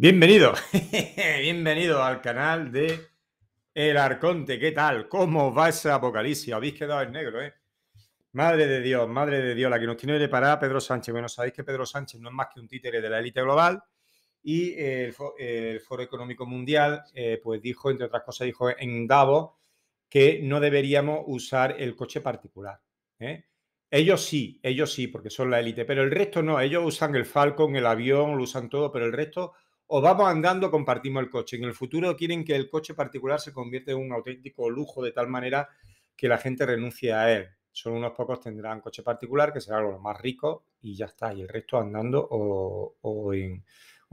Bienvenido, bienvenido al canal de El Arconte. ¿Qué tal? ¿Cómo va ese apocalipsis? Habéis quedado en negro, ¿eh? Madre de Dios, madre de Dios, la que nos de parada, Pedro Sánchez. Bueno, sabéis que Pedro Sánchez no es más que un títere de la élite global y el, Foro Económico Mundial, eh, pues dijo, entre otras cosas, dijo en Davos que no deberíamos usar el coche particular. ¿eh? Ellos sí, ellos sí, porque son la élite, pero el resto no. Ellos usan el Falcon, el avión, lo usan todo, pero el resto o vamos andando, compartimos el coche. En el futuro quieren que el coche particular se convierta en un auténtico lujo de tal manera que la gente renuncie a él. Solo unos pocos tendrán coche particular, que será algo más rico y ya está. Y el resto andando o, en,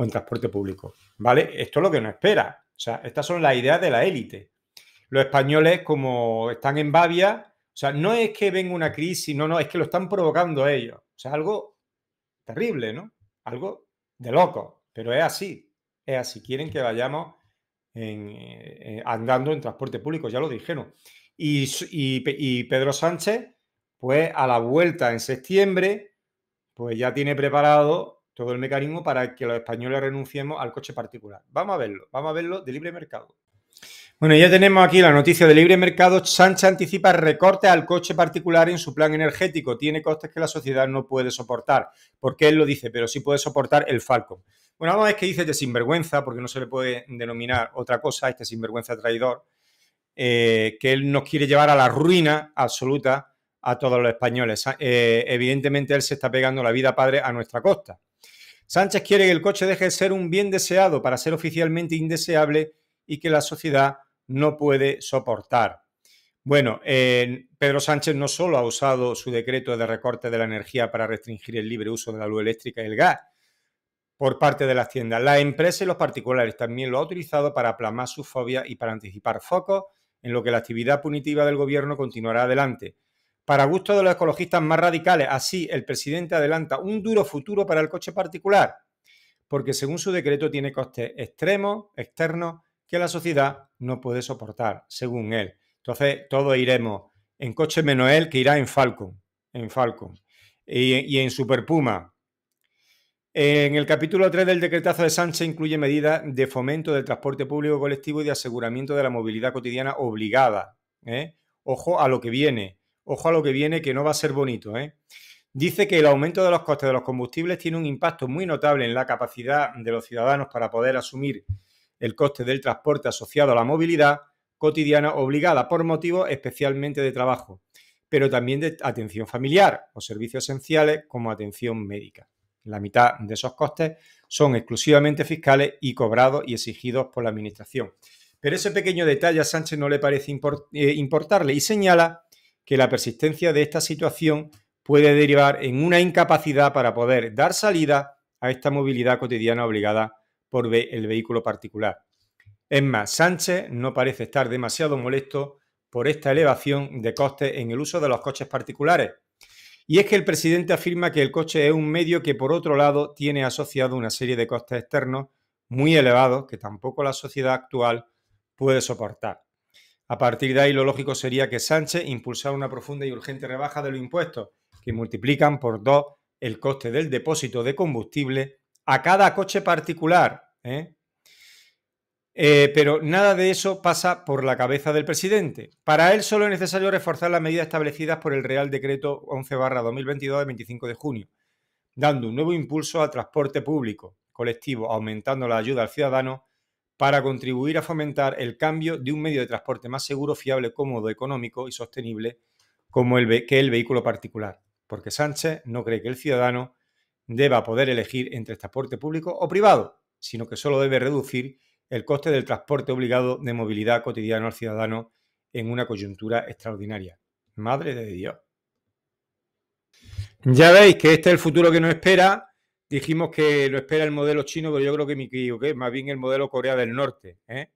transporte público. ¿Vale? Esto es lo que nos espera. O sea, estas son las ideas de la élite. Los españoles, como están en Bavia, o sea, no es que venga una crisis, no, no, es que lo están provocando ellos. O sea, algo terrible, ¿no? Algo de loco, pero es así es así. Quieren que vayamos eh, andando en transporte público, ya lo dijeron. Y, y, y, Pedro Sánchez, pues a la vuelta en septiembre, pues ya tiene preparado todo el mecanismo para que los españoles renunciemos al coche particular. Vamos a verlo, vamos a verlo de libre mercado. Bueno, ya tenemos aquí la noticia de libre mercado. Sánchez anticipa recortes al coche particular en su plan energético. Tiene costes que la sociedad no puede soportar, porque él lo dice, pero sí puede soportar el Falcon. Bueno, vamos a ver qué dice de este sinvergüenza, porque no se le puede denominar otra cosa, este sinvergüenza traidor, eh, que él nos quiere llevar a la ruina absoluta a todos los españoles. Eh, evidentemente él se está pegando la vida padre a nuestra costa. Sánchez quiere que el coche deje de ser un bien deseado para ser oficialmente indeseable y que la sociedad no puede soportar. Bueno, eh, Pedro Sánchez no solo ha usado su decreto de recorte de la energía para restringir el libre uso de la luz eléctrica y el gas, por parte de las tiendas. Las empresas y los particulares también lo ha utilizado para aplamar su fobia y para anticipar focos en lo que la actividad punitiva del gobierno continuará adelante. Para gusto de los ecologistas más radicales, así el presidente adelanta un duro futuro para el coche particular, porque según su decreto tiene costes extremos, externos, que la sociedad no puede soportar, según él. Entonces, todos iremos en coche menos él, que irá en Falcon, en Falcon, y, y en Super Puma, en el capítulo 3 del decretazo de Sánchez incluye medidas de fomento del transporte público colectivo y de aseguramiento de la movilidad cotidiana obligada. ¿eh? Ojo a lo que viene, ojo a lo que viene que no va a ser bonito. ¿eh? Dice que el aumento de los costes de los combustibles tiene un impacto muy notable en la capacidad de los ciudadanos para poder asumir el coste del transporte asociado a la movilidad cotidiana obligada por motivos especialmente de trabajo, pero también de atención familiar o servicios esenciales como atención médica la mitad de esos costes son exclusivamente fiscales y cobrados y exigidos por la Administración. Pero ese pequeño detalle a Sánchez no le parece eh, importarle y señala que la persistencia de esta situación puede derivar en una incapacidad para poder dar salida a esta movilidad cotidiana obligada por el vehículo particular. Es más, Sánchez no parece estar demasiado molesto por esta elevación de costes en el uso de los coches particulares, y es que el presidente afirma que el coche es un medio que, por otro lado, tiene asociado una serie de costes externos muy elevados que tampoco la sociedad actual puede soportar. A partir de ahí, lo lógico sería que Sánchez impulsara una profunda y urgente rebaja de los impuestos, que multiplican por dos el coste del depósito de combustible a cada coche particular. ¿eh? Eh, pero nada de eso pasa por la cabeza del presidente. Para él solo es necesario reforzar las medidas establecidas por el Real Decreto 11-2022 de 25 de junio, dando un nuevo impulso al transporte público colectivo, aumentando la ayuda al ciudadano para contribuir a fomentar el cambio de un medio de transporte más seguro, fiable, cómodo, económico y sostenible como el que el vehículo particular. Porque Sánchez no cree que el ciudadano deba poder elegir entre transporte público o privado, sino que solo debe reducir el coste del transporte obligado de movilidad cotidiana al ciudadano en una coyuntura extraordinaria. Madre de Dios. Ya veis que este es el futuro que nos espera. Dijimos que lo espera el modelo chino, pero yo creo que me equivoqué, más bien el modelo Corea del Norte. ¿eh?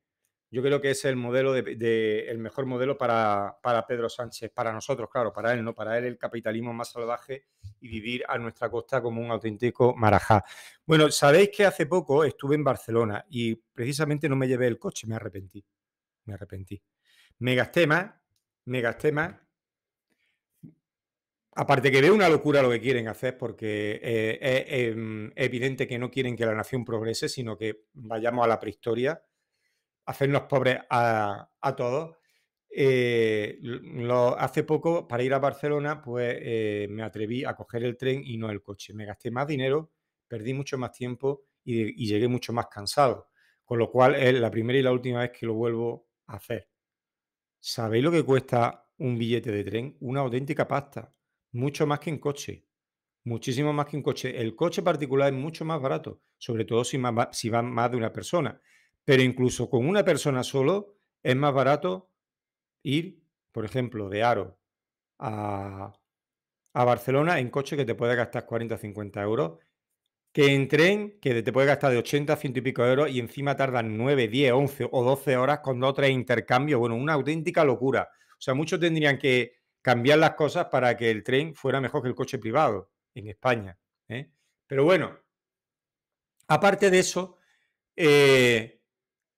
Yo creo que es el modelo de, el mejor modelo para, para, Pedro Sánchez, para nosotros, claro, para él, ¿no? Para él el capitalismo más salvaje y vivir a nuestra costa como un auténtico marajá. Bueno, sabéis que hace poco estuve en Barcelona y precisamente no me llevé el coche, me arrepentí. Me arrepentí. Me gasté más, me Aparte que veo una locura lo que quieren hacer, porque eh, es em, evidente que no quieren que la nación progrese, sino que vayamos a la prehistoria hacernos pobres a, todos. Eh, lo, hace poco, para ir a Barcelona, pues eh, me atreví a coger el tren y no el coche. Me gasté más dinero, perdí mucho más tiempo y, llegué mucho más cansado. Con lo cual es la primera y la última vez que lo vuelvo a hacer. ¿Sabéis lo que cuesta un billete de tren? Una auténtica pasta. Mucho más que en coche. Muchísimo más que en coche. El coche particular es mucho más barato, sobre todo si, si va más de una persona. Pero incluso con una persona solo es más barato ir, por ejemplo, de Aro a, Barcelona en coche que te puede gastar 40 o 50 euros, que en tren que te puede gastar de 80 a 100 y pico euros y encima tardan 9, 10, 11 o 12 horas con dos intercambio, tres intercambios. Bueno, una auténtica locura. O sea, muchos tendrían que cambiar las cosas para que el tren fuera mejor que el coche privado en España. ¿eh? Pero bueno, aparte de eso, eh,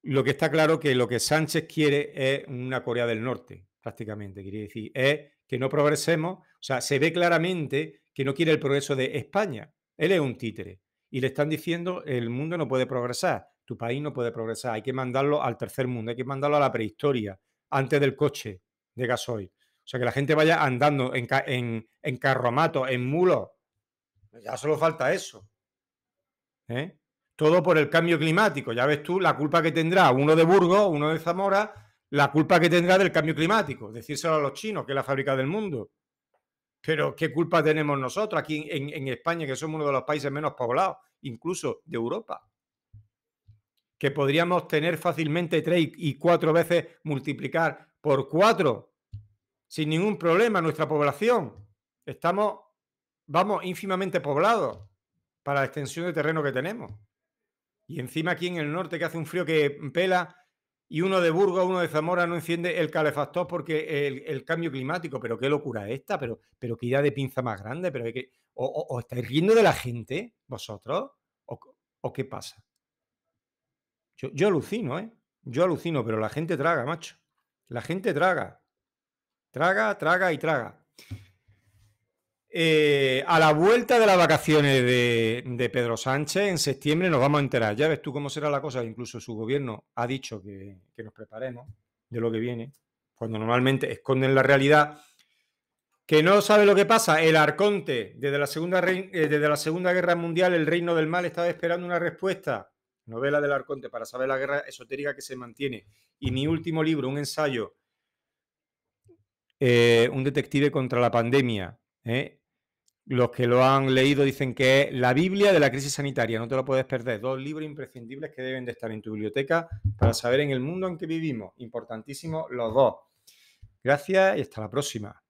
lo que está claro que lo que Sánchez quiere es una Corea del Norte, prácticamente, Quiere decir, es que no progresemos, o sea, se ve claramente que no quiere el progreso de España, él es un títere, y le están diciendo, el mundo no puede progresar, tu país no puede progresar, hay que mandarlo al tercer mundo, hay que mandarlo a la prehistoria, antes del coche de gasoil. O sea, que la gente vaya andando en, en, en carromato, en mulo. Ya solo falta eso. ¿Eh? todo por el cambio climático. Ya ves tú la culpa que tendrá uno de Burgos, uno de Zamora, la culpa que tendrá del cambio climático. Decírselo a los chinos, que es la fábrica del mundo. Pero ¿qué culpa tenemos nosotros aquí en, España, que somos uno de los países menos poblados, incluso de Europa? Que podríamos tener fácilmente tres y cuatro veces multiplicar por cuatro, sin ningún problema, nuestra población. Estamos, vamos, ínfimamente poblados para la extensión de terreno que tenemos. Y encima aquí en el norte que hace un frío que pela y uno de Burgos, uno de Zamora no enciende el calefactor porque el, cambio climático. Pero qué locura esta, pero, pero qué idea de pinza más grande. Pero hay que, o, estáis riendo de la gente vosotros? ¿O, qué pasa? yo alucino, ¿eh? Yo alucino, pero la gente traga, macho. La gente traga. Traga, traga y traga. Eh, a la vuelta de las vacaciones de, Pedro Sánchez, en septiembre nos vamos a enterar. Ya ves tú cómo será la cosa. Incluso su gobierno ha dicho que, nos preparemos de lo que viene, cuando normalmente esconden la realidad. Que no sabe lo que pasa. El Arconte, eh, desde la, segunda, Guerra Mundial, el Reino del Mal estaba esperando una respuesta. Novela del Arconte para saber la guerra esotérica que se mantiene. Y mi último libro, un ensayo, eh, Un detective contra la pandemia. Los que lo han leído dicen que es la Biblia de la crisis sanitaria, no te lo puedes perder. Dos libros imprescindibles que deben de estar en tu biblioteca para saber en el mundo en que vivimos. Importantísimos los dos. Gracias y hasta la próxima.